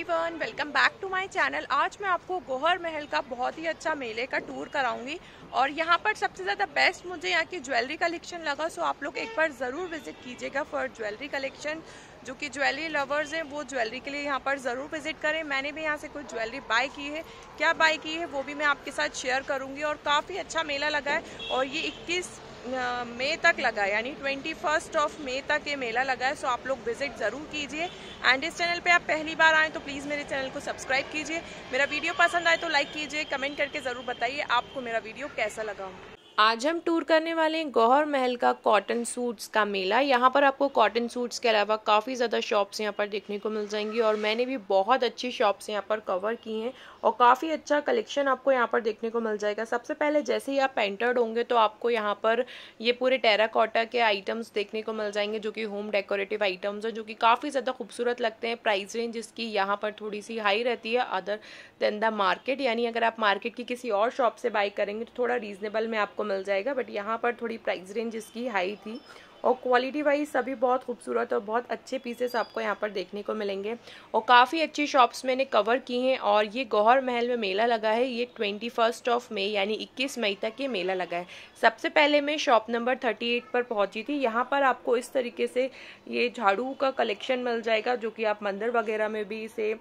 everyone welcome back to my channel आज मैं आपको गोहर महल का बहुत ही अच्छा मेले का टूर कराऊंगी और यहाँ पर सबसे ज़्यादा बेस्ट मुझे यहाँ की ज्वेलरी कलेक्शन लगा सो आप लोग एक बार ज़रूर विजिट कीजिएगा फॉर ज्वेलरी कलेक्शन जो कि ज्वेलरी लवर्स हैं वो ज्वेलरी के लिए यहाँ पर ज़रूर विजिट करें मैंने भी यहाँ से कुछ ज्वेलरी बाय की है क्या बाय की है वो भी मैं आपके साथ शेयर करूँगी और काफ़ी अच्छा मेला लगा है और ये इक्कीस मई तक लगा है यानी ट्वेंटी फर्स्ट ऑफ मे तक ये मेला लगा है सो आप लोग विजिट ज़रूर कीजिए एंड इस चैनल पे आप पहली बार आएँ तो प्लीज़ मेरे चैनल को सब्सक्राइब कीजिए मेरा वीडियो पसंद आए तो लाइक कीजिए कमेंट करके ज़रूर बताइए आपको मेरा वीडियो कैसा लगा आज हम टूर करने वाले हैं गौहर महल का कॉटन सूट्स का मेला यहाँ पर आपको कॉटन सूट्स के अलावा काफ़ी ज़्यादा शॉप्स यहाँ पर देखने को मिल जाएंगी और मैंने भी बहुत अच्छी शॉप्स यहाँ पर कवर की हैं और काफ़ी अच्छा कलेक्शन आपको यहाँ पर देखने को मिल जाएगा सबसे पहले जैसे ही आप पेंटर्ड होंगे तो आपको यहाँ पर ये पूरे टेरा के आइटम्स देखने को मिल जाएंगे जो कि होम डेकोरेटिव आइटम्स हैं जो कि काफ़ी ज़्यादा खूबसूरत लगते हैं प्राइस रेंज इसकी यहाँ पर थोड़ी सी हाई रहती है अदर देन द मार्केट यानी अगर आप मार्केट की किसी और शॉप से बाई करेंगे तो थोड़ा रीज़नेबल में आपको मिल जाएगा बट यहाँ पर थोड़ी प्राइस रेंज इसकी हाई थी और क्वालिटी वाइज सभी बहुत खूबसूरत और बहुत अच्छे पीसेस आपको यहाँ पर देखने को मिलेंगे और काफ़ी अच्छी शॉप्स मैंने कवर की हैं और ये गौहर महल में मेला लगा है ये ट्वेंटी फर्स्ट ऑफ मई यानी इक्कीस मई तक ये मेला लगा है सबसे पहले मैं शॉप नंबर थर्टी एट पर पहुँची थी यहाँ पर आपको इस तरीके से ये झाड़ू का कलेक्शन मिल जाएगा जो कि आप मंदिर वगैरह में भी इसे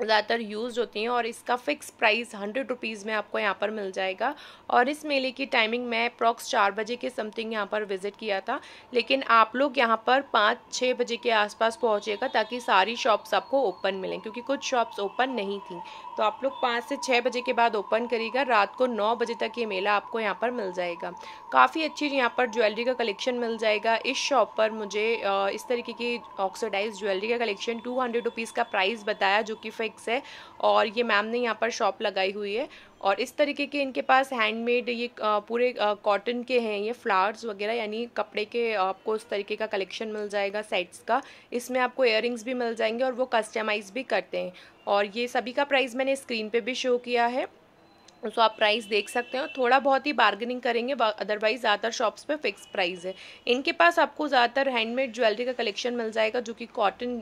ज़्यादातर यूज़ होती हैं और इसका फ़िक्स प्राइस हंड्रेड रुपीज़ में आपको यहाँ पर मिल जाएगा और इस मेले की टाइमिंग मैं अप्रॉक्स चार बजे के समथिंग यहाँ पर विज़िट किया था लेकिन आप लोग यहाँ पर पाँच छः बजे के आसपास पहुँचेगा ताकि सारी शॉप्स आपको ओपन मिलें क्योंकि कुछ शॉप्स ओपन नहीं थी तो आप लोग पाँच से छः बजे के बाद ओपन करिएगा रात को नौ बजे तक ये मेला आपको यहाँ पर मिल जाएगा काफ़ी अच्छी यहाँ पर ज्वेलरी का कलेक्शन मिल जाएगा इस शॉप पर मुझे इस तरीके की ऑक्सीडाइज ज्वेलरी का कलेक्शन टू हंड्रेड रुपीज़ का प्राइस बताया जो कि फिक्स है और ये मैम ने यहाँ पर शॉप लगाई हुई है और इस तरीके के इनके पास हैंडमेड ये पूरे कॉटन के हैं ये फ्लावर्स वगैरह यानी कपड़े के आपको उस तरीके का कलेक्शन मिल जाएगा सेट्स का इसमें आपको इयर भी मिल जाएंगे और वो कस्टमाइज़ भी करते हैं और ये सभी का प्राइस मैंने स्क्रीन पे भी शो किया है सो तो आप प्राइस देख सकते हो थोड़ा बहुत ही बार्गेनिंग करेंगे अदरवाइज ज़्यादातर शॉप्स पे फिक्स प्राइस है इनके पास आपको ज़्यादातर हैंडमेड ज्वेलरी का कलेक्शन मिल जाएगा जो कि कॉटन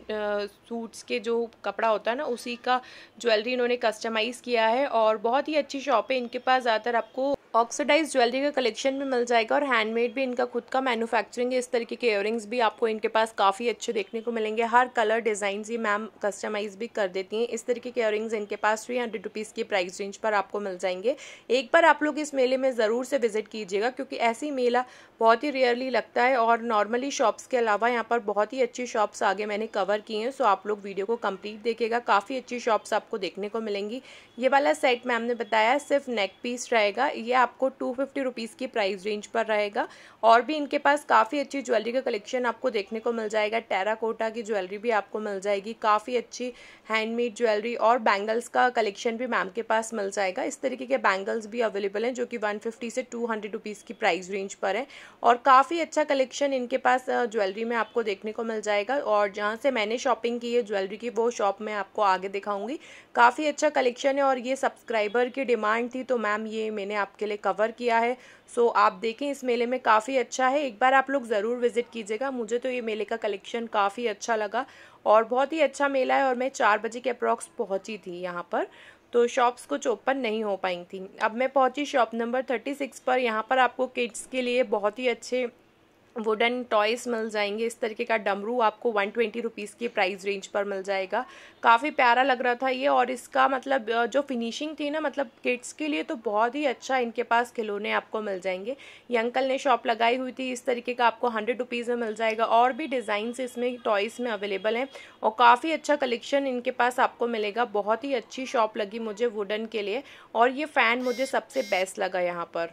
सूट्स के जो कपड़ा होता है ना उसी का ज्वेलरी इन्होंने कस्टमाइज़ किया है और बहुत ही अच्छी शॉप है इनके पास ज़्यादातर आपको ऑक्सीडाइज ज्वेलरी का कलेक्शन भी मिल जाएगा और हैंडमेड भी इनका खुद का मैन्युफैक्चरिंग है इस तरीके के इयरिंग्स भी आपको इनके पास काफ़ी अच्छे देखने को मिलेंगे हर कलर डिज़ाइन ये मैम कस्टमाइज भी कर देती हैं इस तरीके के इयरिंग्स इनके पास थ्री हंड्रेड रुपीज़ की प्राइस रेंज पर आपको मिल जाएंगे एक बार आप लोग इस मेले में ज़रूर से विजिट कीजिएगा क्योंकि ऐसी मेला बहुत ही रेयरली लगता है और नॉर्मली शॉप्स के अलावा यहाँ पर बहुत ही अच्छी शॉप्स आगे मैंने कवर की हैं सो आप लोग वीडियो को कम्प्लीट देखेगा काफ़ी अच्छी शॉप्स आपको देखने को मिलेंगी ये वाला सेट मैम ने बताया सिर्फ नेक पीस रहेगा ये आपको टू फिफ्टी रुपीज़ की प्राइस रेंज पर रहेगा और भी इनके पास काफ़ी अच्छी ज्वेलरी का कलेक्शन आपको देखने को मिल जाएगा टेराकोटा की ज्वेलरी भी आपको मिल जाएगी काफ़ी अच्छी हैंडमेड ज्वेलरी और बैंगल्स का कलेक्शन भी मैम के पास मिल जाएगा इस तरीके के बैंगल्स भी अवेलेबल हैं जो कि वन फिफ्टी से टू हंड्रेड रुपीज़ की प्राइस रेंज पर है और काफ़ी अच्छा कलेक्शन इनके पास ज्वेलरी में आपको देखने को मिल जाएगा और जहाँ से मैंने शॉपिंग की है ज्वेलरी की वो शॉप मैं आपको आगे दिखाऊंगी काफ़ी अच्छा कलेक्शन है और ये सब्सक्राइबर की डिमांड थी तो मैम ये मैंने आपके मेले कवर किया है सो so, आप देखें इस मेले में काफ़ी अच्छा है एक बार आप लोग ज़रूर विज़िट कीजिएगा मुझे तो ये मेले का कलेक्शन काफ़ी अच्छा लगा और बहुत ही अच्छा मेला है और मैं चार बजे के अप्रॉक्स पहुंची थी यहाँ पर तो शॉप्स कुछ ओपन नहीं हो पाई थी अब मैं पहुंची शॉप नंबर थर्टी सिक्स पर यहाँ पर आपको किड्स के लिए बहुत ही अच्छे वुडन टॉयज़ मिल जाएंगे इस तरीके का डमरू आपको वन ट्वेंटी रुपीज़ की प्राइस रेंज पर मिल जाएगा काफ़ी प्यारा लग रहा था ये और इसका मतलब जो फिनिशिंग थी ना मतलब किड्स के लिए तो बहुत ही अच्छा इनके पास खिलौने आपको मिल जाएंगे ये अंकल ने शॉप लगाई हुई थी इस तरीके का आपको हंड्रेड रुपीज़ में मिल जाएगा और भी डिज़ाइन इसमें टॉयस में अवेलेबल हैं और काफ़ी अच्छा कलेक्शन इनके पास आपको मिलेगा बहुत ही अच्छी शॉप लगी मुझे वुडन के लिए और ये फ़ैन मुझे सबसे बेस्ट लगा यहाँ पर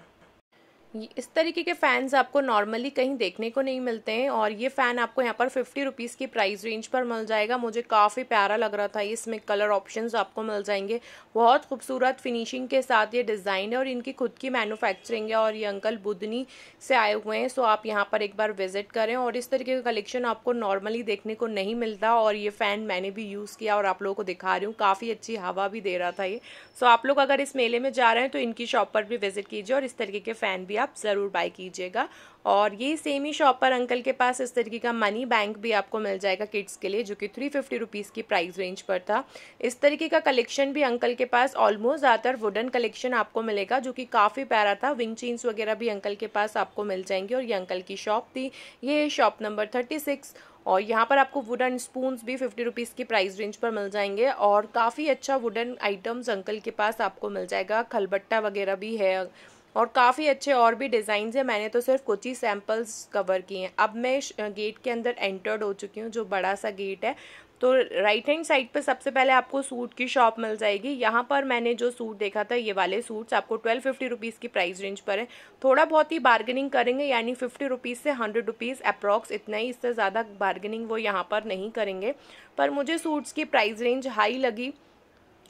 इस तरीके के फैंस आपको नॉर्मली कहीं देखने को नहीं मिलते हैं और ये फ़ैन आपको यहाँ पर फिफ्टी रुपीज़ की प्राइस रेंज पर मिल जाएगा मुझे काफ़ी प्यारा लग रहा था इसमें कलर ऑप्शंस आपको मिल जाएंगे बहुत खूबसूरत फिनिशिंग के साथ ये डिज़ाइन है और इनकी खुद की मैन्युफैक्चरिंग है और ये अंकल बुधनी से आए हुए हैं सो आप यहाँ पर एक बार विजिट करें और इस तरीके का कलेक्शन आपको नॉर्मली देखने को नहीं मिलता और ये फ़ैन मैंने भी यूज़ किया और आप लोगों को दिखा रही हूँ काफ़ी अच्छी हवा भी दे रहा था ये सो आप लोग अगर इस मेले में जा रहे हैं तो इनकी शॉप पर भी विजिट कीजिए और इस तरीके के फ़ैन भी आप आप ज़रूर बाय कीजिएगा और ये सेम ही शॉप पर अंकल के पास इस तरीके का मनी बैंक भी आपको मिल जाएगा किड्स के लिए जो कि थ्री फिफ्टी रुपीज़ की प्राइस रेंज पर था इस तरीके का कलेक्शन भी अंकल के पास ऑलमोस्ट ज़्यादातर वुडन कलेक्शन आपको मिलेगा जो कि काफ़ी प्यारा था विंग चीन्स वगैरह भी अंकल के पास आपको मिल जाएंगे और ये अंकल की शॉप थी ये शॉप नंबर थर्टी सिक्स और यहाँ पर आपको वुडन स्पून भी फिफ्टी रुपीज़ की प्राइस रेंज पर मिल जाएंगे और काफ़ी अच्छा वुडन आइटम्स अंकल के पास आपको मिल जाएगा खलबट्टा वगैरह भी है और काफ़ी अच्छे और भी डिज़ाइन हैं मैंने तो सिर्फ कुछ ही सैम्पल्स कवर किए हैं अब मैं गेट के अंदर एंटर्ड हो चुकी हूँ जो बड़ा सा गेट है तो राइट हैंड साइड पे सबसे पहले आपको सूट की शॉप मिल जाएगी यहाँ पर मैंने जो सूट देखा था ये वाले सूट्स आपको ट्वेल्व फिफ्टी रुपीज़ की प्राइस रेंज पर है थोड़ा बहुत ही बार्गेनिंग करेंगे यानी फिफ्टी रुपीज़ से हंड्रेड रुपीज़ अप्रॉक्स इतना ही इससे ज़्यादा बार्गेनिंग वो यहाँ पर नहीं करेंगे पर मुझे सूट्स की प्राइस रेंज हाई लगी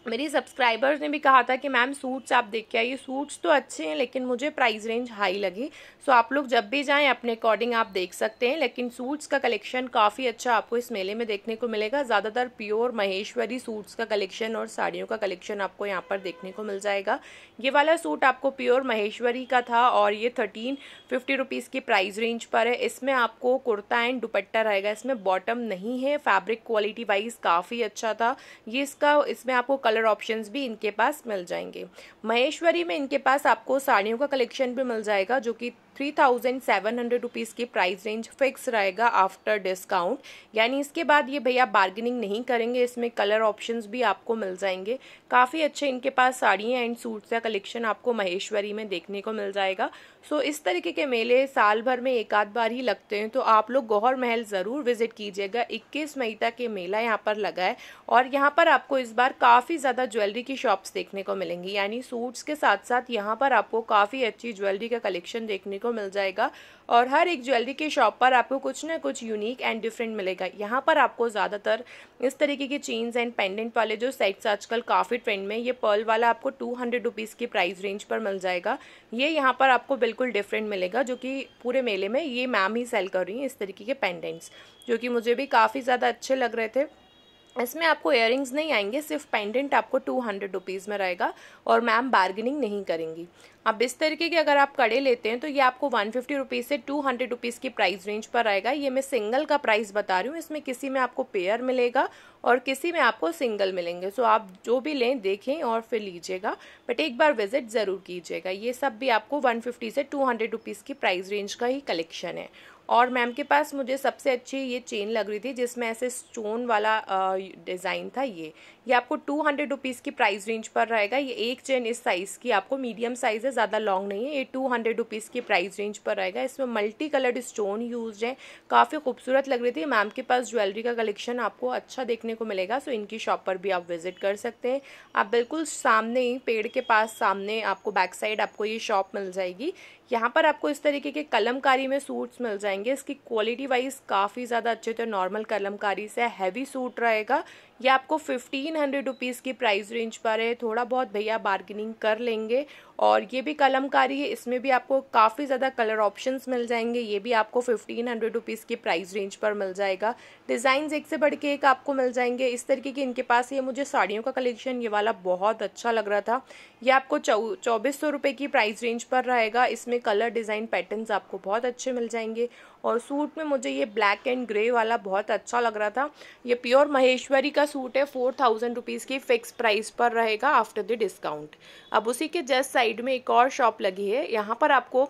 मेरी सब्सक्राइबर्स ने भी कहा था कि मैम सूट्स आप देख के आइए सूट्स तो अच्छे हैं लेकिन मुझे प्राइस रेंज हाई लगी सो आप लोग जब भी जाएं अपने अकॉर्डिंग आप देख सकते हैं लेकिन सूट्स का कलेक्शन काफ़ी अच्छा आपको इस मेले में देखने को मिलेगा ज़्यादातर प्योर महेश्वरी सूट्स का कलेक्शन और साड़ियों का कलेक्शन आपको यहाँ पर देखने को मिल जाएगा ये वाला सूट आपको प्योर महेश्वरी का था और ये थर्टीन फिफ्टी रुपीज़ की प्राइस रेंज पर है इसमें आपको कुर्ता एंड दुपट्टा रहेगा इसमें बॉटम नहीं है फैब्रिक क्वालिटी वाइज काफ़ी अच्छा था ये इसका इसमें आपको कलर कलर ऑप्शंस भी इनके पास मिल जाएंगे महेश्वरी में इनके पास आपको साड़ियों का कलेक्शन भी मिल जाएगा जो कि three thousand seven hundred rupees की प्राइस रेंज फिक्स रहेगा आफ्टर डिस्काउंट यानी इसके बाद ये भैया बार्गेनिंग नहीं करेंगे इसमें कलर ऑप्शंस भी आपको मिल जाएंगे काफ़ी अच्छे इनके पास साड़ियाँ एंड सूट्स का कलेक्शन आपको महेश्वरी में देखने को मिल जाएगा सो so, इस तरीके के मेले साल भर में एक आध बार ही लगते हैं तो आप लोग गौहर महल ज़रूर विजिट कीजिएगा इक्कीस मई तक ये मेला यहाँ पर लगा है और यहाँ पर आपको इस बार काफ़ी ज़्यादा ज्वेलरी की शॉप्स देखने को मिलेंगी यानी सूट्स के साथ साथ यहाँ पर आपको काफ़ी अच्छी ज्वेलरी का कलेक्शन देखने को को मिल जाएगा और हर एक ज्वेलरी के शॉप पर आपको कुछ ना कुछ यूनिक एंड डिफरेंट मिलेगा यहाँ पर आपको ज़्यादातर इस तरीके की चेन्स एंड पेंडेंट वाले जो सेट्स आजकल काफ़ी ट्रेंड में ये पर्ल वाला आपको टू हंड्रेड रुपीज़ की प्राइस रेंज पर मिल जाएगा ये यहाँ पर आपको बिल्कुल डिफरेंट मिलेगा जो कि पूरे मेले में ये मैम ही सेल कर रही हैं इस तरीके के पेंडेंट्स जो कि मुझे भी काफ़ी ज़्यादा अच्छे लग रहे थे इसमें आपको इयर नहीं आएंगे सिर्फ पेंडेंट आपको टू हंड्रेड रुपीज़ में रहेगा और मैम बार्गेनिंग नहीं करेंगी अब इस तरीके के अगर आप कड़े लेते हैं तो ये आपको वन फिफ्टी रुपीज़ से टू हंड्रेड रुपीज़ की प्राइस रेंज पर आएगा ये मैं सिंगल का प्राइस बता रही हूँ इसमें किसी में आपको पेयर मिलेगा और किसी में आपको सिंगल मिलेंगे सो आप जो भी लें देखें और फिर लीजिएगा बट एक बार विजिट ज़रूर कीजिएगा ये सब भी आपको वन फिफ्टी से टू हंड्रेड रुपीज़ की प्राइस रेंज का ही कलेक्शन है और मैम के पास मुझे सबसे अच्छी ये चेन लग रही थी जिसमें ऐसे स्टोन वाला डिज़ाइन था ये ये आपको टू हंड्रेड रुपीज़ की प्राइस रेंज पर रहेगा ये एक चेन इस साइज़ की आपको मीडियम साइज़ है ज़्यादा लॉन्ग नहीं है ये टू हंड्रेड रुपीज़ की प्राइस रेंज पर रहेगा इसमें मल्टी कलर्ड स्टोन यूज है काफ़ी खूबसूरत लग रही थी मैम के पास ज्वेलरी का कलेक्शन आपको अच्छा देखने को मिलेगा सो इनकी शॉप पर भी आप विजिट कर सकते हैं आप बिल्कुल सामने ही पेड़ के पास सामने आपको बैक साइड आपको ये शॉप मिल जाएगी यहाँ पर आपको इस तरीके के कलमकारी में सूट्स मिल जाएंगे इसकी क्वालिटी वाइज काफ़ी ज़्यादा अच्छे थे नॉर्मल कलमकारी से हैवी सूट रहेगा ये आपको फिफ्टीन हंड्रेड रुपीज़ की प्राइस रेंज पर है थोड़ा बहुत भैया बार्गेनिंग कर लेंगे और ये भी कलमकारी है इसमें भी आपको काफ़ी ज़्यादा कलर ऑप्शंस मिल जाएंगे ये भी आपको फिफ्टीन हंड्रेड रुपीज़ की प्राइस रेंज पर मिल जाएगा डिज़ाइन एक से बढ़ के एक आपको मिल जाएंगे इस तरीके की इनके पास ये मुझे साड़ियों का कलेक्शन ये वाला बहुत अच्छा लग रहा था ये आपको चौबीस सौ की प्राइस रेंज पर रहेगा इसमें कलर डिज़ाइन पैटर्न आपको बहुत अच्छे मिल जाएंगे और सूट में मुझे ये ब्लैक एंड ग्रे वाला बहुत अच्छा लग रहा था ये प्योर महेश्वरी का सूट है फोर थाउजेंड थाउजेंड रुपीज़ की फ़िक्स प्राइस पर रहेगा आफ्टर द डिस्काउंट अब उसी के जस्ट साइड में एक और शॉप लगी है यहाँ पर आपको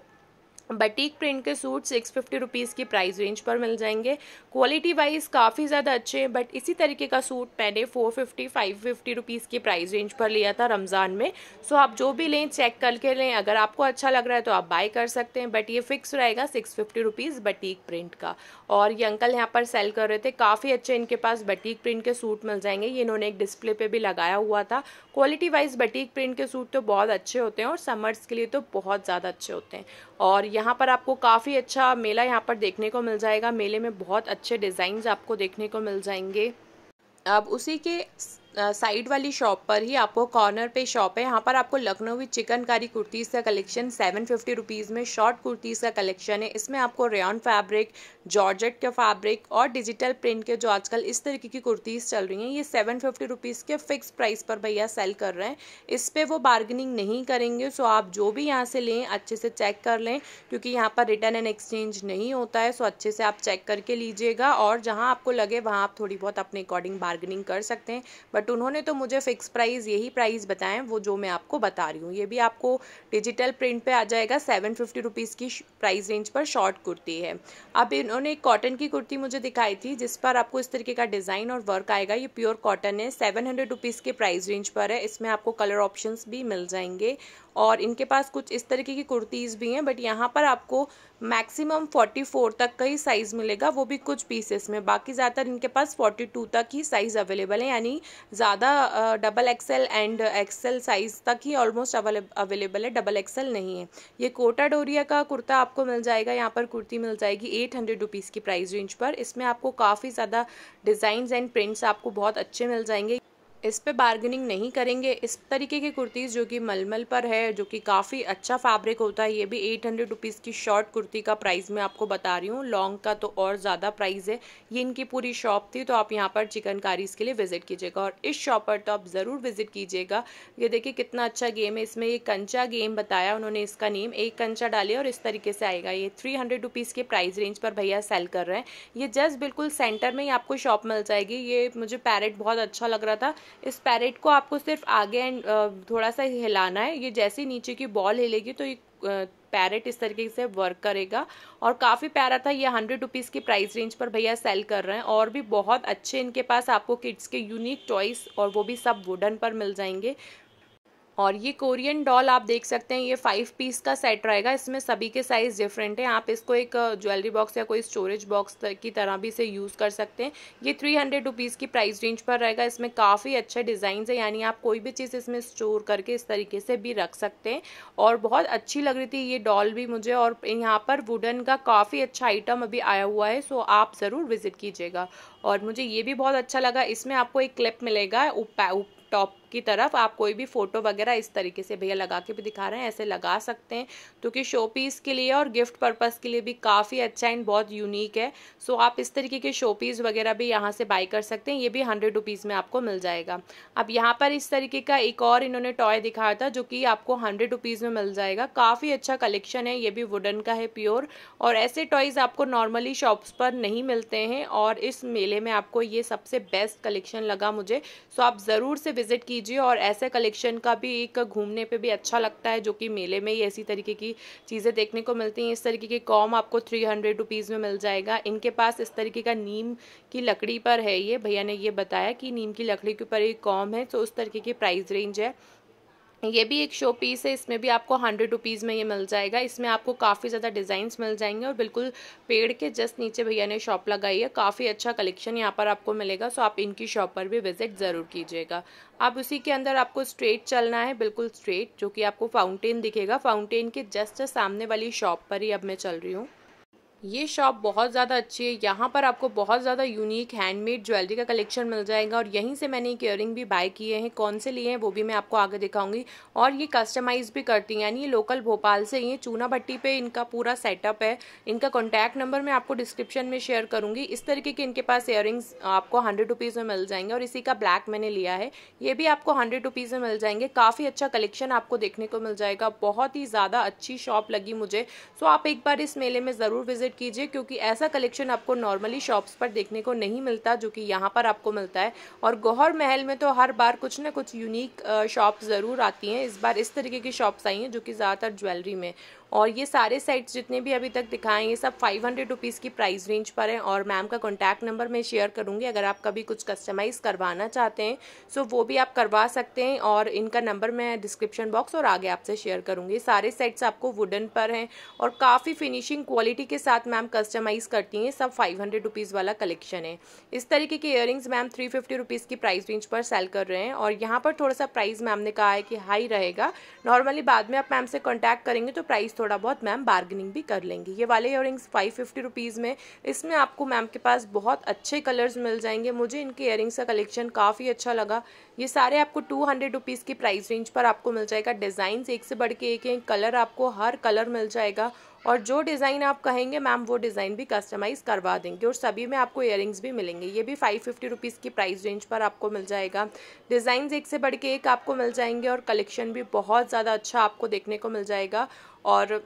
बटीक प्रिंट के सूट सिक्स फिफ्टी रुपीज़ की प्राइस रेंज पर मिल जाएंगे क्वालिटी वाइज काफ़ी ज़्यादा अच्छे हैं बट इसी तरीके का सूट मैंने four fifty five fifty rupees की प्राइस रेंज पर लिया था रमज़ान में सो आप जो भी लें चेक करके लें अगर आपको अच्छा लग रहा है तो आप बाय कर सकते हैं बट ये फिक्स रहेगा six fifty rupees batik print का और ये अंकल यहाँ पर सेल कर रहे थे काफ़ी अच्छे इनके पास बटीक प्रिंट के सूट मिल जाएंगे ये इन्होंने एक डिस्प्ले पर भी लगाया हुआ था क्वालिटी वाइज बटीक प्रिंट के सूट तो बहुत अच्छे होते हैं और समर्स के लिए तो बहुत ज़्यादा अच्छे होते हैं और यहाँ पर आपको काफ़ी अच्छा मेला यहाँ पर देखने को मिल जाएगा मेले में बहुत अच्छे डिजाइन आपको देखने को मिल जाएंगे अब उसी के साइड वाली शॉप पर ही आपको कॉर्नर पे शॉप है यहाँ पर आपको लखनवी चिकनकारी कुर्तीज़ का कलेक्शन सेवन फिफ्टी रुपीज़ में शॉर्ट कुर्तीज़ का कलेक्शन है इसमें आपको रेन फैब्रिक जॉर्जेट के फैब्रिक और डिजिटल प्रिंट के जो आजकल इस तरीके की कुर्तीज़ चल रही हैं ये सेवन फिफ्टी रुपीज़ के फ़िक्स प्राइस पर भैया सेल कर रहे हैं इस पर वो बार्गनिंग नहीं करेंगे सो आप जो भी यहाँ से लें अच्छे से चेक कर लें क्योंकि यहाँ पर रिटर्न एंड एक्सचेंज नहीं होता है सो अच्छे से आप चेक करके लीजिएगा और जहाँ आपको लगे वहाँ आप थोड़ी बहुत अपने अकॉर्डिंग बार्गनिंग कर सकते हैं बट बट उन्होंने तो मुझे फ़िक्स प्राइस यही प्राइस बताएं वो जो मैं आपको बता रही हूँ ये भी आपको डिजिटल प्रिंट पे आ जाएगा सेवन फिफ्टी रुपीज़ की प्राइस रेंज पर शॉर्ट कुर्ती है अब इन्होंने एक कॉटन की कुर्ती मुझे दिखाई थी जिस पर आपको इस तरीके का डिज़ाइन और वर्क आएगा ये प्योर कॉटन है सेवन हंड्रेड रुपीज़ के प्राइस रेंज पर है इसमें आपको कलर ऑप्शन भी मिल जाएंगे और इनके पास कुछ इस तरीके की कुर्तीज़ भी हैं बट यहाँ पर आपको मैक्सिमम 44 तक का ही साइज़ मिलेगा वो भी कुछ पीसेस में बाकी ज़्यादातर इनके पास 42 तक ही साइज़ अवेलेबल है यानी ज़्यादा double XL and XL size तक ही ऑलमोस्ट अवेलेबल है डबल एक्सेल नहीं है ये कोटा डोरिया का कुर्ता आपको मिल जाएगा यहाँ पर कुर्ती मिल जाएगी एट हंड्रेड रुपीज़ की प्राइस रेंज पर इसमें आपको काफ़ी ज़्यादा डिज़ाइन एंड प्रिंट्स आपको बहुत अच्छे मिल जाएंगे इस पे बार्गेनिंग नहीं करेंगे इस तरीके की कुर्तीज़ जो कि मलमल पर है जो कि काफ़ी अच्छा फैब्रिक होता है ये भी एट हंड्रेड रुपीज़ की शॉर्ट कुर्ती का प्राइस मैं आपको बता रही हूँ लॉन्ग का तो और ज़्यादा प्राइस है ये इनकी पूरी शॉप थी तो आप यहाँ पर चिकनकारीज के लिए विजिट कीजिएगा और इस शॉप पर तो आप ज़रूर विजिट कीजिएगा ये देखिए कितना अच्छा गेम है इसमें ये कंचा गेम बताया उन्होंने इसका नेम एक कंचा डाले और इस तरीके से आएगा ये थ्री हंड्रेड रुपीज़ के प्राइस रेंज पर भैया सेल कर रहे हैं ये जस्ट बिल्कुल सेंटर में ही आपको शॉप मिल जाएगी ये मुझे पैरेट बहुत अच्छा लग रहा था इस पैरेट को आपको सिर्फ आगे एंड थोड़ा सा हिलाना है ये जैसे नीचे की बॉल हिलेगी तो ये पैरेट इस तरीके से वर्क करेगा और काफ़ी प्यारा था ये हंड्रेड रुपीज़ की प्राइस रेंज पर भैया सेल कर रहे हैं और भी बहुत अच्छे इनके पास आपको किड्स के यूनिक टॉयस और वो भी सब वुडन पर मिल जाएंगे और ये कोरियन डॉल आप देख सकते हैं ये फाइव पीस का सेट रहेगा इसमें सभी के साइज़ डिफरेंट है आप इसको एक ज्वेलरी बॉक्स या कोई स्टोरेज बॉक्स की तरह भी इसे यूज़ कर सकते हैं ये थ्री हंड्रेड रुपीज़ की प्राइस रेंज पर रहेगा इसमें काफ़ी अच्छे डिज़ाइन है यानी आप कोई भी चीज़ इसमें स्टोर करके इस तरीके से भी रख सकते हैं और बहुत अच्छी लग रही थी ये डॉल भी मुझे और यहाँ पर वुडन का काफ़ी अच्छा आइटम अभी आया हुआ है सो आप ज़रूर विज़िट कीजिएगा और मुझे ये भी बहुत अच्छा लगा इसमें आपको एक क्लिप मिलेगा टॉप की तरफ आप कोई भी फ़ोटो वगैरह इस तरीके से भैया लगा के भी दिखा रहे हैं ऐसे लगा सकते हैं क्योंकि शो पीस के लिए और गिफ्ट पर्पज़ के लिए भी काफ़ी अच्छा एंड बहुत यूनिक है सो आप इस तरीके के शो पीस वगैरह भी यहाँ से बाई कर सकते हैं ये भी हंड्रेड रुपीज़ में आपको मिल जाएगा अब यहाँ पर इस तरीके का एक और इन्होंने टॉय दिखाया था जो कि आपको हंड्रेड रुपीज़ में मिल जाएगा काफ़ी अच्छा कलेक्शन है ये भी वुडन का है प्योर और ऐसे टॉयज़ आपको नॉर्मली शॉप्स पर नहीं मिलते हैं और इस मेले में आपको ये सबसे बेस्ट कलेक्शन लगा मुझे सो आप ज़रूर से विज़िट कीजिए और ऐसे कलेक्शन का भी एक घूमने पे भी अच्छा लगता है जो कि मेले में ही ऐसी तरीके की चीज़ें देखने को मिलती हैं इस तरीके के कॉम आपको थ्री हंड्रेड रुपीज़ में मिल जाएगा इनके पास इस तरीके का नीम की लकड़ी पर है ये भैया ने ये बताया कि नीम की लकड़ी के ऊपर एक कॉम है तो उस तरीके की प्राइस रेंज है ये भी एक शो पीस है इसमें भी आपको हंड्रेड रुपीज़ में ये मिल जाएगा इसमें आपको काफ़ी ज़्यादा डिज़ाइंस मिल जाएंगे और बिल्कुल पेड़ के जस्ट नीचे भैया ने शॉप लगाई है काफ़ी अच्छा कलेक्शन यहाँ पर आपको मिलेगा सो आप इनकी शॉप पर भी विजिट ज़रूर कीजिएगा अब उसी के अंदर आपको स्ट्रेट चलना है बिल्कुल स्ट्रेट जो कि आपको फाउंटेन दिखेगा फाउंटेन के जस्ट सामने वाली शॉप पर ही अब मैं चल रही हूँ ये शॉप बहुत ज़्यादा अच्छी है यहाँ पर आपको बहुत ज़्यादा यूनिक हैंडमेड ज्वेलरी का कलेक्शन मिल जाएगा और यहीं से मैंने एक ईयरिंग भी बाय किए हैं कौन से लिए हैं वो भी मैं आपको आगे दिखाऊंगी और ये कस्टमाइज़ भी करती हैं यानी ये लोकल भोपाल से ही है चूना भट्टी पे इनका पूरा सेटअप है इनका कॉन्टैक्ट नंबर मैं आपको डिस्क्रिप्शन में शेयर करूँगी इस तरीके के इनके पास ईयरिंग्स आपको हंड्रेड रुपीज़ में मिल जाएंगे और इसी का ब्लैक मैंने लिया है ये भी आपको हंड्रेड रुपीज़ में मिल जाएंगे काफ़ी अच्छा कलेक्शन आपको देखने को मिल जाएगा बहुत ही ज़्यादा अच्छी शॉप लगी मुझे सो तो आप एक बार इस मेले में ज़रूर विजिट विजिट कीजिए क्योंकि ऐसा कलेक्शन आपको नॉर्मली शॉप्स पर देखने को नहीं मिलता जो कि यहाँ पर आपको मिलता है और गौहर महल में तो हर बार कुछ ना कुछ यूनिक शॉप ज़रूर आती हैं इस बार इस तरीके की शॉप्स आई हैं जो कि ज़्यादातर ज्वेलरी में और ये सारे सेट्स जितने भी अभी तक दिखाए हैं ये सब फाइव हंड्रेड रुपीज़ की प्राइस रेंज पर हैं और मैम का कॉन्टैक्ट नंबर मैं शेयर करूँगी अगर आप कभी कुछ कस्टमाइज़ करवाना चाहते हैं सो वो भी आप करवा सकते हैं और इनका नंबर मैं डिस्क्रिप्शन बॉक्स और आगे आपसे शेयर करूँगी सारे सेट्स आपको वुडन पर हैं और काफ़ी फिनिशिंग क्वालिटी के साथ मैम कस्टमाइज़ करती हैं सब फाइव हंड्रेड रुपीज़ वाला कलेक्शन है इस तरीके के ear ma'am three fifty rupees की प्राइस रेंज पर सेल कर रहे हैं और यहाँ पर थोड़ा सा प्राइस मैम ने कहा है कि हाई रहेगा नॉर्मली बाद में आप मैम से कॉन्टैक्ट करेंगे तो प्राइस थोड़ा बहुत मैम बार्गनिंग भी कर लेंगी ये वाले इयर फाइव फिफ्टी रुपीज़ में इसमें आपको मैम के पास बहुत अच्छे कलर्स मिल जाएंगे मुझे इनके इयर का कलेक्शन काफ़ी अच्छा लगा ये सारे आपको टू हंड्रेड रुपीज़ की प्राइस रेंज पर आपको मिल जाएगा डिजाइन एक से बढ़ के एक हैं कलर आपको हर कलर मिल जाएगा और जो डिज़ाइन आप कहेंगे मैम वो डिज़ाइन भी कस्टमाइज़ करवा देंगे और सभी में आपको इयरिंग्स भी मिलेंगे ये भी फाइव फिफ्टी रुपीज़ की प्राइस रेंज पर आपको मिल जाएगा डिज़ाइन एक से बढ़ के एक आपको मिल जाएंगे और कलेक्शन भी बहुत ज़्यादा अच्छा आपको देखने को मिल जाएगा और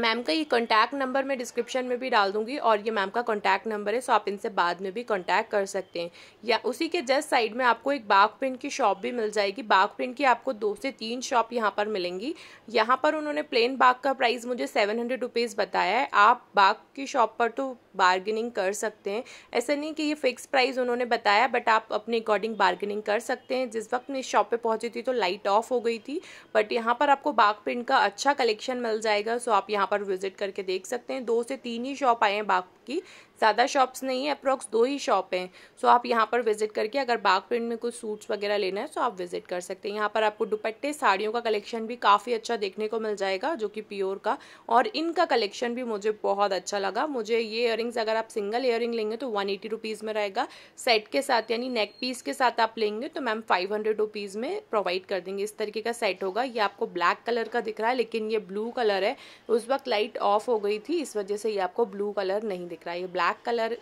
मैम का ये कॉन्टैक्ट नंबर मैं डिस्क्रिप्शन में भी डाल दूंगी और ये मैम का कॉन्टैक्ट नंबर है सो आप इनसे बाद में भी कॉन्टैक्ट कर सकते हैं या उसी के जस्ट साइड में आपको एक बाग प्रिंट की शॉप भी मिल जाएगी बाग प्रिंट की आपको दो से तीन शॉप यहाँ पर मिलेंगी यहाँ पर उन्होंने प्लेन बाग का प्राइस मुझे सेवन हंड्रेड रुपीज़ बताया है आप बाग की शॉप पर तो बार्गेनिंग कर सकते हैं ऐसा नहीं कि ये फिक्स प्राइस उन्होंने बताया बट आप अपने अकॉर्डिंग बार्गेनिंग कर सकते हैं जिस वक्त मैं इस शॉप पे पहुंची थी तो लाइट ऑफ हो गई थी बट यहाँ पर आपको बाघ प्रिंट का अच्छा कलेक्शन मिल जाएगा सो आप यहाँ पर विजिट करके देख सकते हैं दो से तीन ही शॉप आए हैं बाघ की ज़्यादा शॉप्स नहीं है अप्रॉक्स दो ही शॉप हैं सो आप यहाँ पर विजिट करके अगर बाग प्रिंट में कुछ सूट्स वगैरह लेना है सो आप विजिट कर सकते हैं यहाँ पर आपको दुपट्टे साड़ियों का कलेक्शन भी काफ़ी अच्छा देखने को मिल जाएगा जो कि प्योर का और इनका कलेक्शन भी मुझे बहुत अच्छा लगा मुझे ये इयर इयरिंग्स अगर आप सिंगल इयरिंग लेंगे तो वन एटी में रहेगा सेट के साथ यानी नेक पीस के साथ आप लेंगे तो मैम फाइव हंड्रेड में प्रोवाइड कर देंगे इस तरीके का सेट होगा ये आपको ब्लैक कलर का दिख रहा है लेकिन ये ब्लू कलर है उस वक्त लाइट ऑफ हो गई थी इस वजह से ये आपको ब्लू कलर नहीं दिख रहा है ये ब्लैक कलर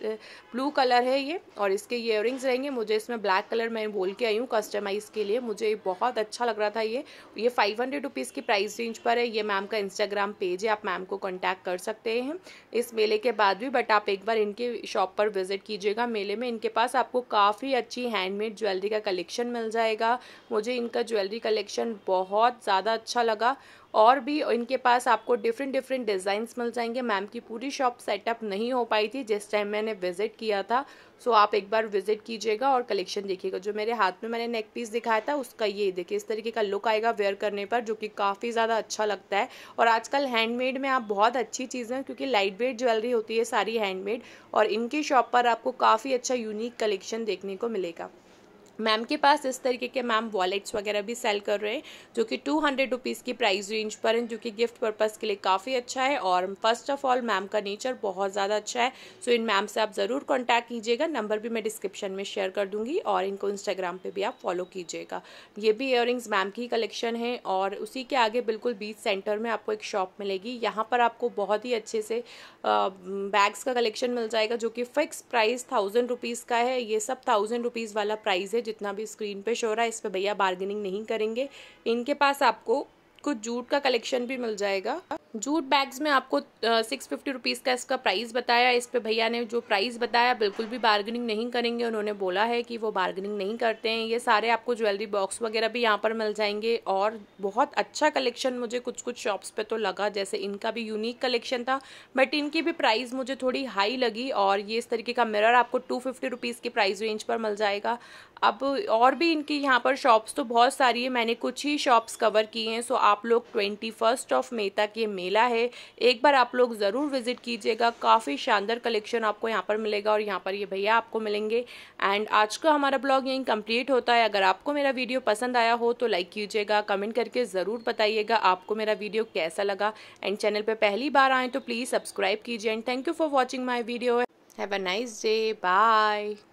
ब्लू कलर है ये और इसके इयर रहेंगे मुझे इसमें ब्लैक कलर मैं बोल के आई हूँ कस्टमाइज़ के लिए मुझे बहुत अच्छा लग रहा था ये ये फाइव हंड्रेड की प्राइस रेंज पर है ये मैम का इंस्टाग्राम पेज है आप मैम को कॉन्टैक्ट कर सकते हैं इस मेले के बाद भी बट आप एक बार इनके शॉप पर विज़िट कीजिएगा मेले में इनके पास आपको काफ़ी अच्छी हैंडमेड ज्वेलरी का कलेक्शन मिल जाएगा मुझे इनका ज्वेलरी कलेक्शन बहुत ज़्यादा अच्छा लगा और भी इनके पास आपको डिफरेंट डिफरेंट डिज़ाइंस मिल जाएंगे मैम की पूरी शॉप सेटअप नहीं हो पाई थी जिस टाइम मैंने विज़िट किया था सो आप एक बार विज़िट कीजिएगा और कलेक्शन देखिएगा जो मेरे हाथ में मैंने नेक पीस दिखाया था उसका ये देखिए इस तरीके का लुक आएगा वेयर करने पर जो कि काफ़ी ज़्यादा अच्छा लगता है और आजकल हैंडमेड में आप बहुत अच्छी चीज़ें क्योंकि लाइट वेट ज्वेलरी होती है सारी हैंडमेड और इनकी शॉप पर आपको काफ़ी अच्छा यूनिक कलेक्शन देखने को मिलेगा मैम के पास इस तरीके के मैम वॉलेट्स वगैरह भी सेल कर रहे हैं जो कि टू हंड्रेड रुपीज़ की प्राइस रेंज पर हैं जो कि गिफ्ट पर्पज़ के लिए काफ़ी अच्छा है और फर्स्ट ऑफ ऑल मैम का नेचर बहुत ज़्यादा अच्छा है सो इन मैम से आप ज़रूर कॉन्टैक्ट कीजिएगा नंबर भी मैं डिस्क्रिप्शन में शेयर कर दूँगी और इनको इंस्टाग्राम पर भी आप फॉलो कीजिएगा ये भी इयर मैम की कलेक्शन है और उसी के आगे बिल्कुल बीच सेंटर में आपको एक शॉप मिलेगी यहाँ पर आपको बहुत ही अच्छे से बैग्स का कलेक्शन मिल जाएगा जो कि फ़िक्स प्राइस थाउजेंड रुपीज़ का है ये सब थाउजेंड रुपीज़ वाला प्राइस है जितना भी स्क्रीन पे शो रहा है इस पर भैया बार्गेनिंग नहीं करेंगे इनके पास आपको कुछ जूट का कलेक्शन भी मिल जाएगा जूट बैग्स में आपको सिक्स फिफ्टी रुपीज़ का इसका प्राइस बताया इस पे भैया ने जो प्राइस बताया बिल्कुल भी बार्गनिंग नहीं करेंगे उन्होंने बोला है कि वो बार्गनिंग नहीं करते हैं ये सारे आपको ज्वेलरी बॉक्स वगैरह भी यहाँ पर मिल जाएंगे और बहुत अच्छा कलेक्शन मुझे कुछ कुछ शॉप्स पे तो लगा जैसे इनका भी यूनिक कलेक्शन था बट इनकी भी प्राइस मुझे थोड़ी हाई लगी और ये इस तरीके का मिरर आपको टू फिफ्टी रुपीज़ की प्राइस रेंज पर मिल जाएगा अब और भी इनकी यहाँ पर शॉप्स तो बहुत सारी है मैंने कुछ ही शॉप्स कवर की हैं सो आप लोग ट्वेंटी फर्स्ट ऑफ मे तक ये मेला है एक बार आप लोग ज़रूर विज़िट कीजिएगा काफ़ी शानदार कलेक्शन आपको यहाँ पर मिलेगा और यहाँ पर ये भैया आपको मिलेंगे एंड आज का हमारा ब्लॉग यहीं कंप्लीट होता है अगर आपको मेरा वीडियो पसंद आया हो तो लाइक कीजिएगा कमेंट करके ज़रूर बताइएगा आपको मेरा वीडियो कैसा लगा एंड चैनल पर पहली बार आएँ तो प्लीज़ सब्सक्राइब कीजिए and thank you for watching my video have a nice day bye